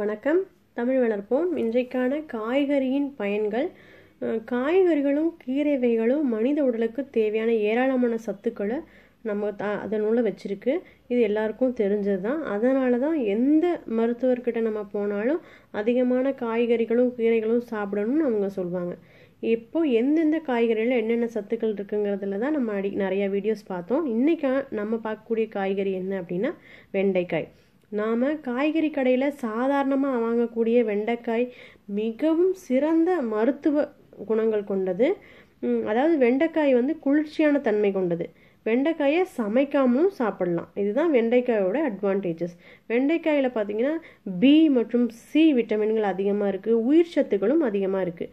வணக்கம் தமிழ் வளர்ப்போம் இன்றைக்கான காய்கறியின் பயன்கள் காய்கறிகளும் கீரை வகைகளும் மனித உடலுக்கு தேவையான ஏராளமான சத்துக்களை நம்ம த அதனுள்ள வச்சுருக்கு இது எல்லாருக்கும் தெரிஞ்சது தான் அதனால தான் எந்த மருத்துவர்கிட்ட நம்ம போனாலும் அதிகமான காய்கறிகளும் கீரைகளும் சாப்பிடணும்னு அவங்க சொல்லுவாங்க இப்போது எந்தெந்த காய்கறியில் என்னென்ன சத்துக்கள் இருக்குங்கிறதுல தான் நம்ம அடி நிறையா வீடியோஸ் பார்த்தோம் இன்றைக்கா நம்ம பார்க்கக்கூடிய காய்கறி என்ன அப்படின்னா வெண்டைக்காய் நாம் காய்கறி கடையில் சாதாரணமாக வாங்கக்கூடிய வெண்டைக்காய் மிகவும் சிறந்த மருத்துவ குணங்கள் கொண்டது அதாவது வெண்டைக்காய் வந்து குளிர்ச்சியான தன்மை கொண்டது வெண்டைக்காயை சமைக்காமலும் சாப்பிடலாம் இதுதான் வெண்டைக்காயோட அட்வான்டேஜஸ் வெண்டைக்காயில் பார்த்தீங்கன்னா பி மற்றும் சி விட்டமின்கள் அதிகமாக இருக்குது உயிர் சத்துக்களும் அதிகமாக இருக்குது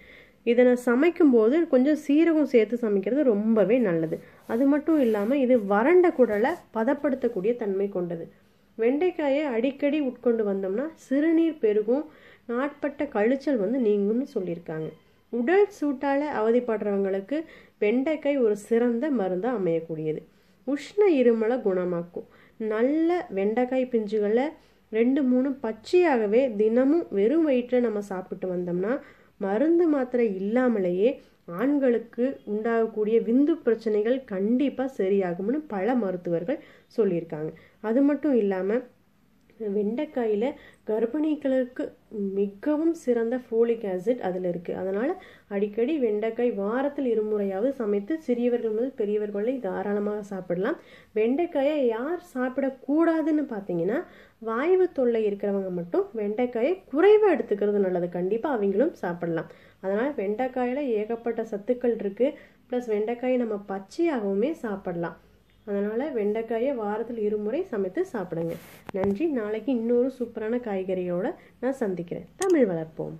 இதனை சமைக்கும்போது கொஞ்சம் சீரகம் சேர்த்து சமைக்கிறது ரொம்பவே நல்லது அது மட்டும் இல்லாமல் இது வறண்ட குடலை பதப்படுத்தக்கூடிய தன்மை கொண்டது வெண்டைக்காயை அடிக்கடி உட்கொண்டு வந்தோம்னா சிறுநீர் பெருகும் நாட்பட்ட கழிச்சல் வந்து நீங்கும்னு சொல்லியிருக்காங்க உடல் சூட்டால் அவதிப்படுறவங்களுக்கு வெண்டைக்காய் ஒரு சிறந்த மருந்தாக அமையக்கூடியது உஷ்ண இருமலை குணமாக்கும் நல்ல வெண்டைக்காய் பிஞ்சுகளை ரெண்டு மூணு பச்சையாகவே தினமும் வெறும் வயிற்றில் நம்ம சாப்பிட்டு வந்தோம்னா மருந்து மாத்திரை இல்லாமலேயே ஆண்களுக்கு உண்டாகக்கூடிய விந்து பிரச்சனைகள் கண்டிப்பாக சரியாகும்னு பல மருத்துவர்கள் சொல்லியிருக்காங்க அது மட்டும் இல்லாமல் வெண்டைக்காயில் கர்ப்பிணிகளுக்கு மிகவும் சிறந்த ஃபோலிக் ஆசிட் அதில் இருக்குது அதனால் அடிக்கடி வெண்டைக்காய் வாரத்தில் இருமுறையாவது சமைத்து சிறியவர்கள் முதல் பெரியவர்களை தாராளமாக சாப்பிடலாம் வெண்டைக்காயை யார் சாப்பிடக்கூடாதுன்னு பார்த்தீங்கன்னா வாய்வு தொல்லை இருக்கிறவங்க மட்டும் வெண்டைக்காயை குறைவாக எடுத்துக்கிறது நல்லது கண்டிப்பாக அவங்களும் சாப்பிடலாம் அதனால் வெண்டைக்காயில் ஏகப்பட்ட சத்துக்கள் இருக்குது ப்ளஸ் வெண்டைக்காயை நம்ம பச்சையாகவுமே சாப்பிடலாம் அதனால் வெண்டைக்காயை வாரத்தில் இருமுறை சமைத்து சாப்பிடுங்க நன்றி நாளைக்கு இன்னொரு சூப்பரான காய்கறியோடு நான் சந்திக்கிறேன் தமிழ் வளர்ப்போம்